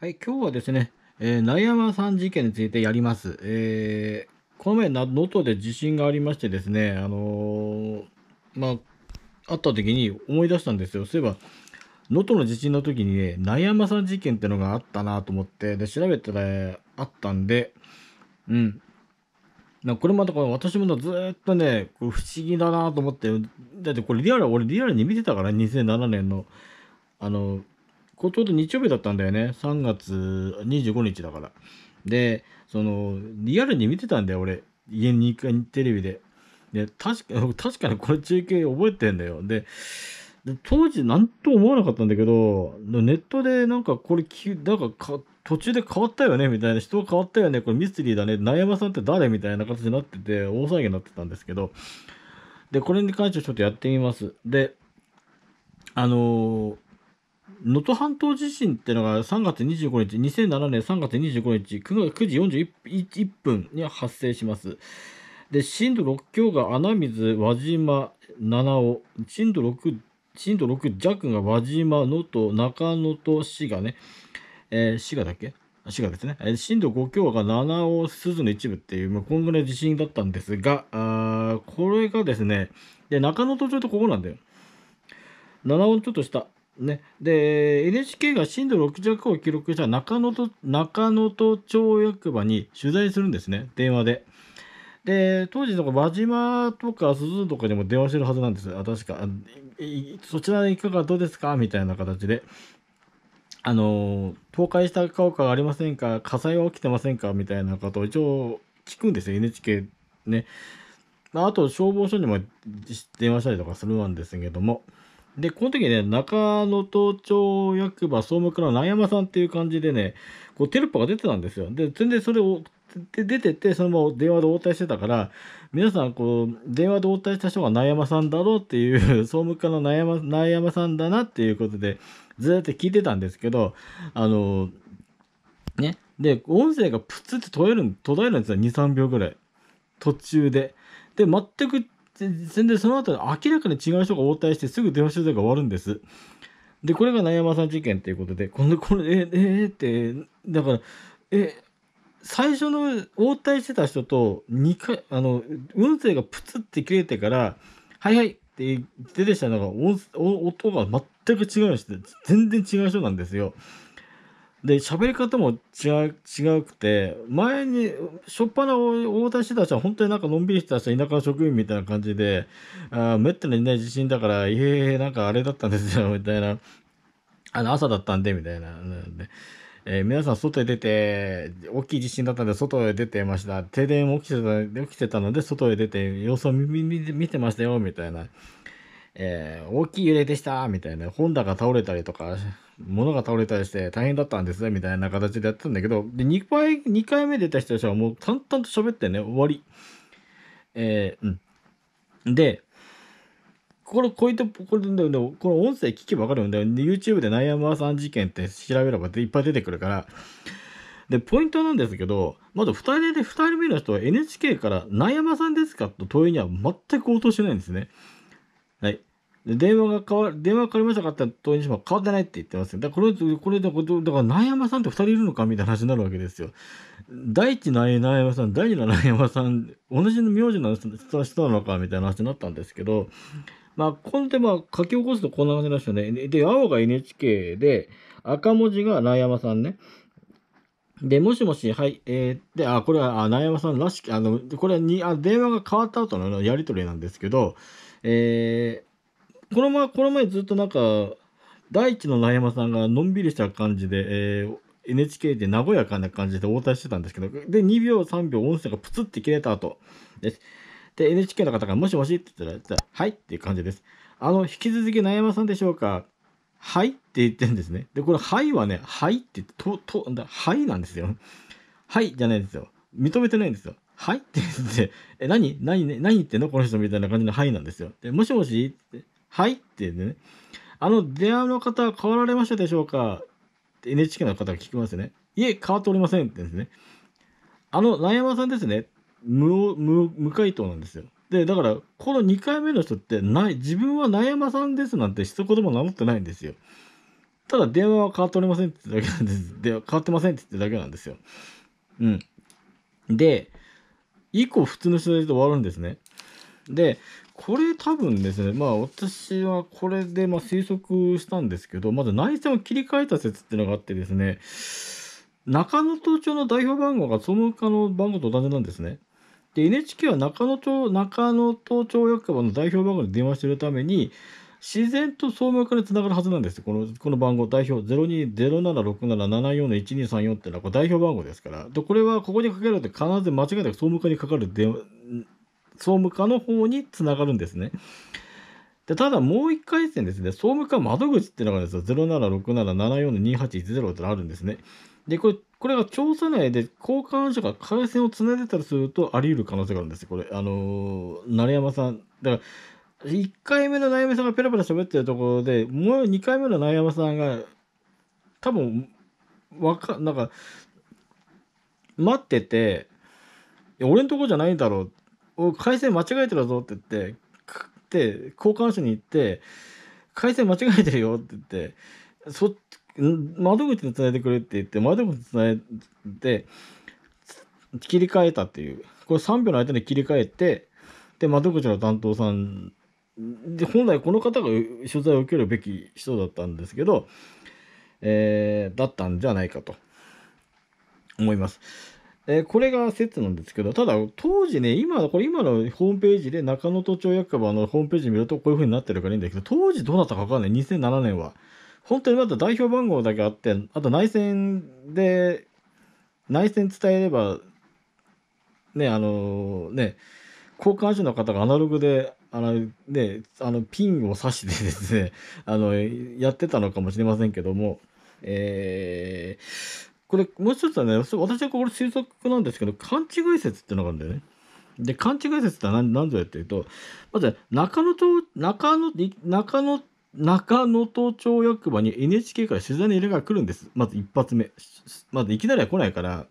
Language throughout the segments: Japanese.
はい、今日はですね、えー、内山さん事件についてやります。えー、この前、能登で地震がありましてですね、あのー、まあ、あった時に思い出したんですよ。そういえば、能登の地震の時にね、内山さん事件ってのがあったなと思って、で、調べたら、あったんで、うん。なこれまたこれ私もずっとね、これ不思議だなと思って、だってこれリアル、俺リアルに見てたから、2007年の、あの、こちょうど日曜日だったんだよね。3月25日だから。で、その、リアルに見てたんだよ、俺。家に1回テレビで。で、確か 確かにこれ中継覚えてんだよ。で、で当時何とも思わなかったんだけど、ネットでなんかこれ、なんかか途中で変わったよねみたいな、人が変わったよね、これミステリーだね、ナヤマさんって誰みたいな形になってて、大騒ぎになってたんですけど、で、これに関してちょっとやってみます。で、あのー能登半島地震っていうのが3月25日、2007年3月25日 9, 9時41分に発生します。で、震度6強が穴水、輪島、七尾、震度6、震度6弱が輪島、能登、中能登、滋賀ね、えー、滋賀だっけ滋賀ですね、えー、震度5強が七尾、鈴の一部っていう、まあ、こんぐらい地震だったんですが、あこれがですね、で中能登町とここなんだよ。七尾ちょっと下、ね、で NHK が震度6弱を記録した中野と中野都町役場に取材するんですね電話で。で当時輪島とか鈴とかにも電話してるはずなんです確かそちらいかがどうですかみたいな形であの倒壊した家屋がありませんか火災は起きてませんかみたいなことを一応聞くんですよ NHK ねあと消防署にも電話したりとかするんですけども。で、この時ね、中野東町役場総務課の南山さんっていう感じでね、こうテロップが出てたんですよ。で、全然それを、で出てて、そのまま電話で応対してたから、皆さん、こう、電話で応対した人が内山さんだろうっていう、総務課の南山内山さんだなっていうことで、ずっと聞いてたんですけど、あの、ね。で、音声がプツって途絶える、途絶えるんですよ。2、3秒ぐらい。途中で。で、全く全然その後明らかに違う人が応対してすぐ電話取材が終わるんです。で、これが悩山さん事件っていうことで、この、これ、え、えー、って、だから、え、最初の応対してた人と、2回、あの、運勢がプツって切れてから、はいはいって出てきたのが音、音が全く違う人で、全然違う人なんですよ。で、喋り方も違う、違くて、前に、しょっぱな大田市だしは本当になんかのんびりした人、田舎職員みたいな感じで、あめったにいない地震だから、いええ、なんかあれだったんですよ、みたいな。あの、朝だったんで、みたいな。でえー、皆さん外へ出て、大きい地震だったんで外へ出てました。停電起きてた起きてたので、外へ出て、様子を見見見てましたよ、みたいな。えー、大きい揺れでした、みたいな、本棚が倒れたりとか、物が倒れたりして大変だったんです、みたいな形でやってたんだけど、で、2回、2回目出た人たちはもう淡々と喋ってね、終わり。えー、うん。で、これ、こういった、これ、でこの音声聞けばわかるんだよ。YouTube でナイアマーさん事件って調べればいっぱい出てくるから。で、ポイントなんですけど、まず2人で、2人目の人は NHK から、ナイアマさんですかと問いには全く応答しないんですね。はい。で、電話が変わ、電話変わりましたかって問いにしても変わってないって言ってますよ。だからこれ、これ、だから、だから、内山さんって二人いるのかみたいな話になるわけですよ。第一内山さん、第二の南山さん、同じ名字の人なのかみたいな話になったんですけど、まあ、この手間書き起こすとこんな感じなんですよね。で、青が NHK で、赤文字が内山さんね。で、もしもし、はい、えー、で、あ、これは、あ、内山さんらしき、あの、これはにあ、電話が変わった後のやり取りなんですけど、えー、この前、この前ずっとなんか、大地の名山さんがのんびりした感じで、えー、NHK で和やかな感じで応対してたんですけど、で、2秒、3秒、音声がプツって切れた後です。で、NHK の方が、もしもしって言ったら、はいっていう感じです。あの、引き続き悩山さんでしょうかはいって言ってるんですね。で、これ、はいはね、はいってと、と、はいなんですよ。はいじゃないんですよ。認めてないんですよ。はいって言って、え、何何、何言ってんのこの人みたいな感じのはいなんですよ。で、もしもしって。はいってね、あの電話の方変わられましたでしょうかって NHK の方が聞きますね。いえ、変わっておりませんってですね。あの、ラ山さんですね。無無無回答なんですよ。で、だから、この2回目の人ってない、自分は悩まさんですなんて一言も名乗ってないんですよ。ただ、電話は変わっておりませんってだけなんです。で、変わってませんって言ってだけなんですよ。うん。で、以降、普通の人で終わるんですね。で、これ多分ですね、まあ私はこれでま推測したんですけど、まず内戦を切り替えた説っていうのがあってですね、中野町の代表番号が総務課の番号と同じなんですね。で、NHK は中野町、中野東町役場の代表番号に電話してるために、自然と総務課につながるはずなんですこのこの番号、代表02076774-1234っていうのはこれ代表番号ですから。で、これはここにかけるて必ず間違いなく総務課にかかる電話総務課の方につながるんですね。でただもう一回戦ですね、総務課窓口っていうのがですよ、076774-2810ってあるんですね。で、これ、これが調査内で交換所が回線をつないでたりするとあり得る可能性があるんですよ、これ。あのー、成山さん。だから、1回目の悩みさんがペラペラ喋ってるところで、もう2回目の悩山さんが、多分、わか、なんか、待ってて、俺んとこじゃないんだろう回線間違えてるぞって言って交換所に行って回線間違えてるよって言ってそ窓口につないでくれって言って窓口につないで切り替えたっていうこれ3秒の間に切り替えてで窓口の担当さんで本来この方が取材を受けるべき人だったんですけど、えー、だったんじゃないかと思います。えー、これが説なんですけど、ただ当時ね、今、これ今のホームページで中野都庁役場のホームページ見るとこういう風になってるからいいんだけど、当時どうなったかわかんない、2007年は。本当にまだ代表番号だけあって、あと内戦で、内戦伝えれば、ね、あのー、ね、交換手の方がアナログで、あの、ね、あの、ピンを刺してですね、あの、やってたのかもしれませんけども、えー、これ、もう一つはね、私はこれ推測なんですけど、勘違い説ってのがあるんだよね。で、勘違い説って何何ぞやっていうと、まず中野町、中野、中野、中野東町役場に NHK から取材の依頼が来るんです。まず一発目。まずいきなりは来ないから、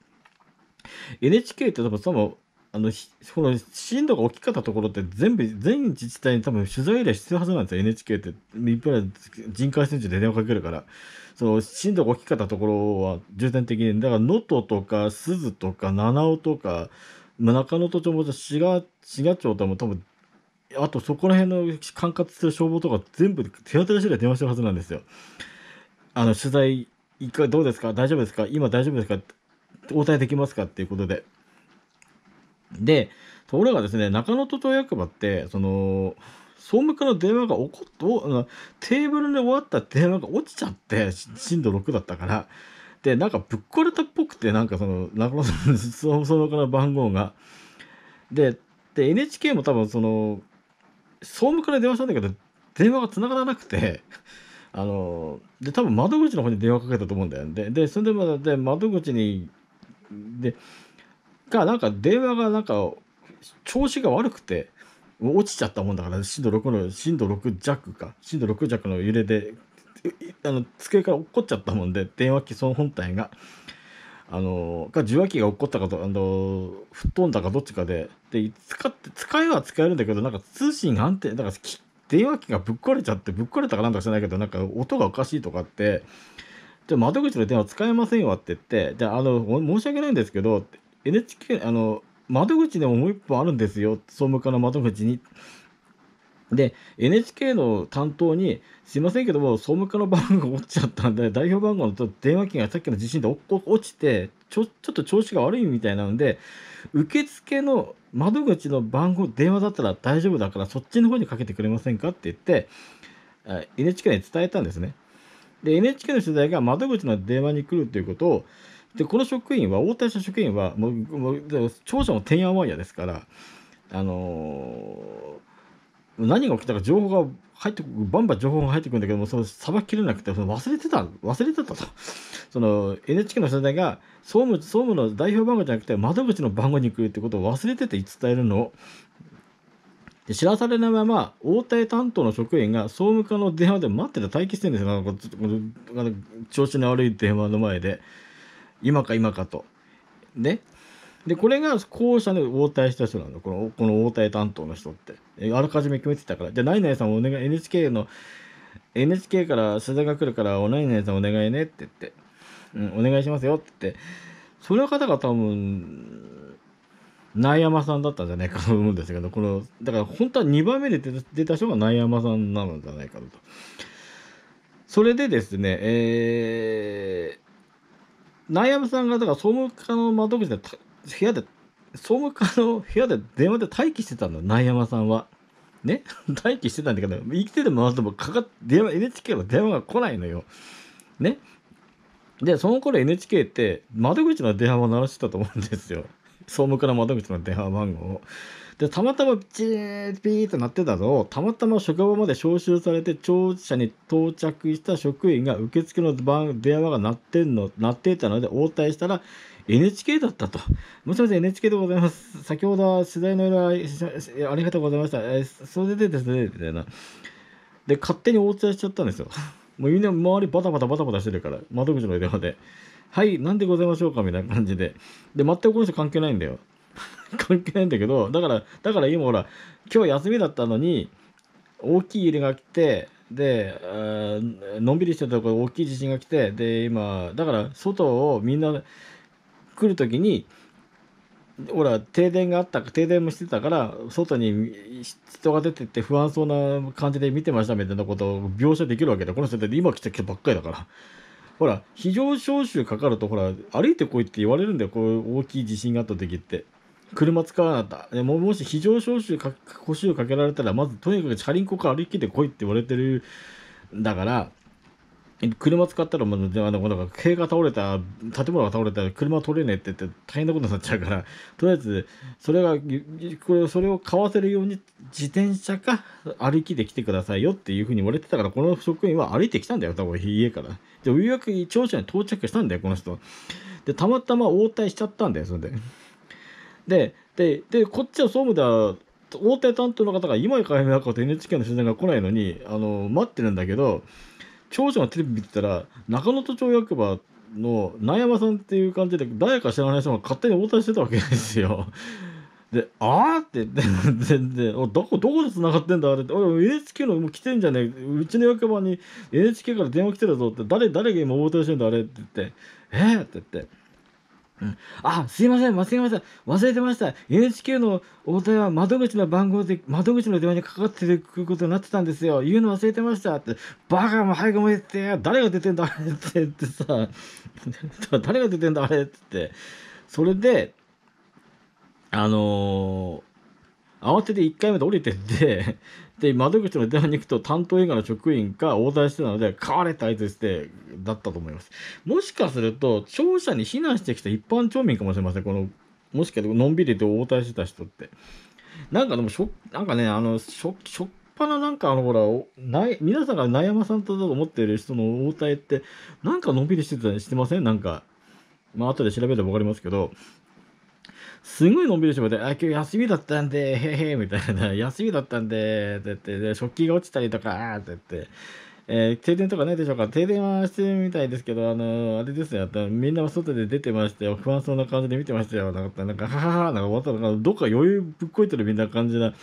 NHK って多分そのあの、この震度が大きかったところって全部、全自治体に多分取材依頼必要はずなんですよ、NHK って。いっぱい人海戦中で電話かけるから。その震度が大きかったところは重点的に、だから能登とか珠洲とか七尾とか、中野都庁も滋賀、滋賀町とも多分、あとそこら辺の管轄する消防とか全部手当たり次第電話してるはずなんですよ。あの、取材、いかどうですか大丈夫ですか今大丈夫ですか応対できますかっていうことで。で、ところがですね、中野都庁役場って、その、総務課の電話が起こっと、テーブルで終わった電話が落ちちゃって、震度6だったから。で、なんかぶっ壊れたっぽくて、なんかその、中野総務課の番号が。で、で NHK も多分その、総務課で電話したんだけど、電話が繋がらなくて、あの、で、多分窓口の方に電話かけたと思うんだよね。で、でそれでまだ、で、窓口に、で、が、なんか電話がなんか、調子が悪くて、落ちちゃったもんだから、震度6の、震度6弱か、震度6弱の揺れで、あの机から落っこっちゃったもんで、電話機その本体が、あの、が受話器が落っこったかと、あの、吹っ飛んだかどっちかで、で、使って、使えは使えるんだけど、なんか通信が安定、だから電話機がぶっ壊れちゃって、ぶっ壊れたかなんか知らないけど、なんか音がおかしいとかって、じゃ窓口の電話使えませんよって言って、じゃあ、あの、申し訳ないんですけど、NHK、あの、窓口でももう一本あるんですよ、総務課の窓口に。で、NHK の担当に、すいませんけども、総務課の番号が落ちちゃったんで、代表番号の電話機がさっきの地震で落ちてちょ、ちょっと調子が悪いみたいなので、受付の窓口の番号、電話だったら大丈夫だから、そっちの方にかけてくれませんかって言って、NHK に伝えたんですね。で、NHK の取材が窓口の電話に来るということを、でこの職員は応対した職員はもうもう長者もてんやわんやですからあのー、何が起きたか情報が入ってバンバン情報が入ってくるんだけどもそのさばききれなくてその忘れてた忘れてたと その NHK の取材が総務総務の代表番号じゃなくて窓口の番号に来るってことを忘れてて伝えるのをで知らされないまま応対担当の職員が総務課の電話で待ってて待機してるんですよ調子の悪い電話の前で。今か今かと。ね。で、これが後者で応対した人なんだ。この、この応対担当の人って。あらかじめ決めてたから。じゃあ、ナイナイさんお願い、NHK の、NHK から取材が来るから、ナイナイさんお願いねって言って、うん、お願いしますよって言って、その方が多分、内山さんだったんじゃないかと思うんですけど、この、だから本当は2番目で出た人が内山さんなのじゃないかと。それでですね、えー、内山さんがだから総務課の窓口で部屋で総務課の部屋で電話で待機してたんだ内山さんは。ね 待機してたんだけど生きてて回すともかか電話 NHK の電話が来ないのよ。ねでその頃 NHK って窓口の電話を鳴らしてたと思うんですよ。総務課の窓口の電話番号でたまたまチーピーとなってたのをたまたま職場まで招集されて庁舎に到着した職員が受付の番電話が鳴ってんの鳴っていたので応対したら NHK だったと。もしもし NHK でございます。先ほどは取材の頼ありがとうございました。えー、それでですね、みたいな。で、勝手に応対しちゃったんですよ。もうみんな周りバタバタバタバタしてるから、窓口の電話で。はい、なんでございましょうかみたいな感じで。で、全くこの人関係ないんだよ。関係ないんだけど、だから、だから今ほら、今日休みだったのに、大きい揺れが来て、で、のんびりしてたところ大きい地震が来て、で、今、だから、外をみんな来るときに、ほら停電があったか停電もしてたから外に人が出てって不安そうな感じで見てましたみたいなことを描写できるわけでこの人だって今来たばっかりだからほら、非常招集かかると、ほら、歩いてこいって言われるんだよ。こういう大きい地震があった時って。車使わなかった。ももし非常招集か、をかけられたら、まずとにかくチャリンコか歩きて来いって言われてるんだから、車使ったら、であのなんか塀が倒れた、建物が倒れたら車取れねえって言って大変なことになっちゃうから、とりあえず、それが、これそれを買わせるように自転車か歩きで来てくださいよっていうふうに言われてたから、この職員は歩いてきたんだよ、多分家から。で、ようやく庁舎に到着したんだよ、この人。で、たまたま応対しちゃったんだよ、それで。で、で、で、こっちは総務では、応対担当の方が今からなか NHK の取材が来ないのに、あの、待ってるんだけど、長女がテレビ見てたら中野都庁役場の南山さんっていう感じで誰か知らない人が勝手に応対してたわけですよ。で、ああ」って言って、全然、おどこ、どこで繋がってんだあれって、NHK のもう来てんじゃねえ、うちの役場に NHK から電話来てるぞって、誰、誰が今応対してんだあれって言って、えー、って言って、うん、あ、すいません、忘れました。忘れてました。NHK の応対は窓口の番号で、窓口の電話にかかってくることになってたんですよ。言うの忘れてましたって。バカも早くも言って、誰が出てんだあれってってさ、誰が出てんだあれってって。それで、あのー、慌てて1回目で降りてって で窓口の電話に行くと担当映画の職員が応対してたので「買われた!」いつしてだったと思いますもしかすると庁舎に避難してきた一般町民かもしれませんこのもしかしてのんびりで応対してた人ってなんかでもしょなんかねあのしょしょっぱななんかあのほらない皆さんが悩まさんとだと思っている人の応対ってなんかのんびりしてたしてませんなんかまあ後で調べてもわかりますけどすごいのんびりしてもて、あ、今日休みだったんで、へへ、みたいな、休みだったんで、って言って、で、食器が落ちたりとか、って言って、えー、停電とかないでしょうか停電はしてるみたいですけど、あのー、あれですよ、みんな外で出てまして、不安そうな感じで見てましたよ。なんか、なんか、ははは、なんか終わったのか、どっか余裕ぶっこいてるみんな感じな、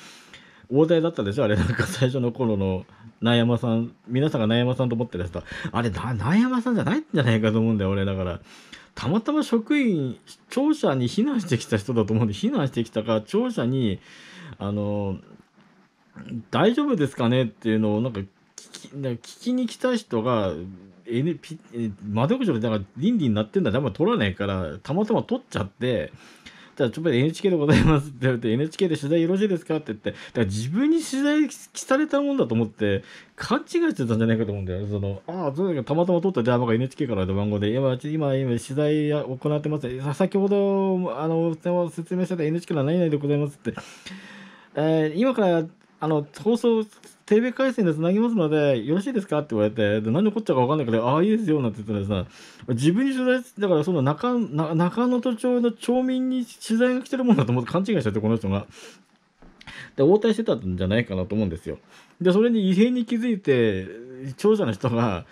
大台だったでしょあれ、なんか最初の頃の、内山さん、皆さんが内山さんと思ってる人、あれ、内山さんじゃないんじゃないかと思うんだよ、俺、だから。たまたま職員、庁舎に避難してきた人だと思うんで、避難してきたから、庁舎に、あの、大丈夫ですかねっていうのを、なんか聞き、聞きに来た人が、NP、窓口で、だから、倫理になってんだ、多分取らないから、たまたま取っちゃって、じゃあちょっと NHK でございますって言われて、NHK で取材よろしいですかって言って、だから自分に取材されたもんだと思って、勘違いしてたんじゃないかと思うんだよ。その、ああ、そうだたまたま取った電話が NHK からの番号で、今、今、今、取材行ってます。先ほど、あの、説明した NHK の何々でございますって、えー、今から、あの、放送テレビ回線でつなぎますので、よろしいですかって言われて、で何起こっちゃうか分かんないから、ああ、いいですよ、なんて言ったらさ、自分に取材、だからその中、中野都庁の町民に取材が来てるもんだと思って勘違いしちゃって、この人が。で、応対してたんじゃないかなと思うんですよ。で、それに異変に気づいて、庁舎の人が、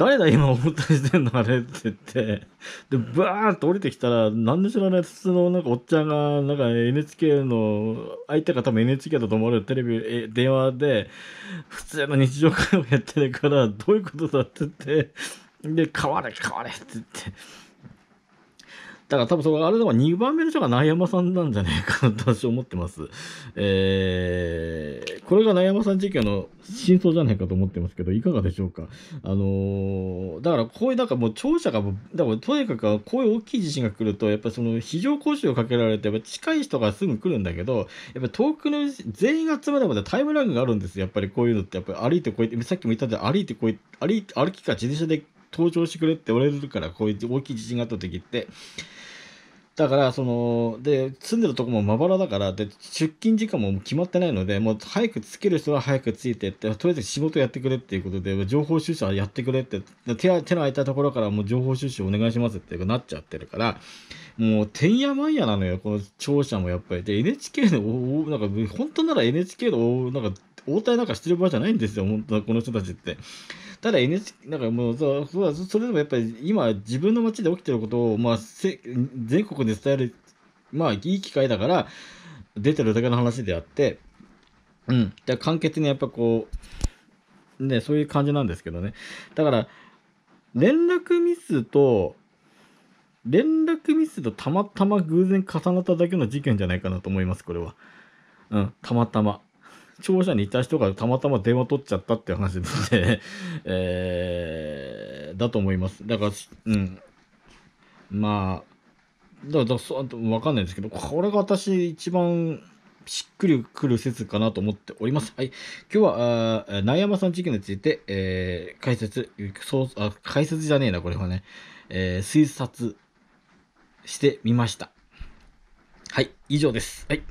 誰だ今思ったりしてんのあれって言って、で、バーンと降りてきたら、何で知らない普通のなんかおっちゃんが、なんか NHK の、相手が多分 NHK だと思われるテレビ、え、電話で、普通の日常会話やってるから、どういうことだって言って、で、変われ変われって言って、だから多分それ、あれでも2番目の人が内山さんなんじゃないかなと私思ってます。えー、これが内山さん事件の真相じゃないかと思ってますけど、いかがでしょうか。あのー、だからこういう、なんかもう庁者が、だからとにかくこういう大きい地震が来ると、やっぱその非常講習をかけられて、やっぱ近い人がすぐ来るんだけど、やっぱ遠くの全員が集まるまでタイムラグがあるんですよ。やっぱりこういうのって、やっぱり歩いてこうやって、さっきも言ったんで、歩いてこうやって、歩きか自転車で登場してくれって折れるから、こういう大きい地震があった時って。だから、その、で、住んでるとこもまばらだから、で、出勤時間も決まってないので、もう早くつける人は早くついてって、とりあえず仕事やってくれっていうことで、情報収集はやってくれって、手手の空いたところからもう情報収集お願いしますってなっちゃってるから、もう、てんやまんやなのよ、この庁舎もやっぱり。で、NHK の、なんか、本当なら NHK の、なんか、応対なんかしてる場合じゃないんですよ、本当この人たちって。ただ NHK、なんかもうそうそそれでもやっぱり今自分の街で起きてることを、まあ、せ全国で伝える、まあいい機会だから出てるだけの話であって、うん、じゃ簡潔にやっぱこう、ね、そういう感じなんですけどね。だから、連絡ミスと、連絡ミスとたまたま偶然重なっただけの事件じゃないかなと思います、これは。うん、たまたま。庁舎にいた人がたまたま電話取っちゃったって話で えー、だと思います。だから、うん。まあ、だからそわかんないですけど、これが私一番しっくりくる説かなと思っております。はい。今日は、内山さん事件について、えー、解説、そうあ、解説じゃねえな、これはね、えー、推察してみました。はい、以上です。はい。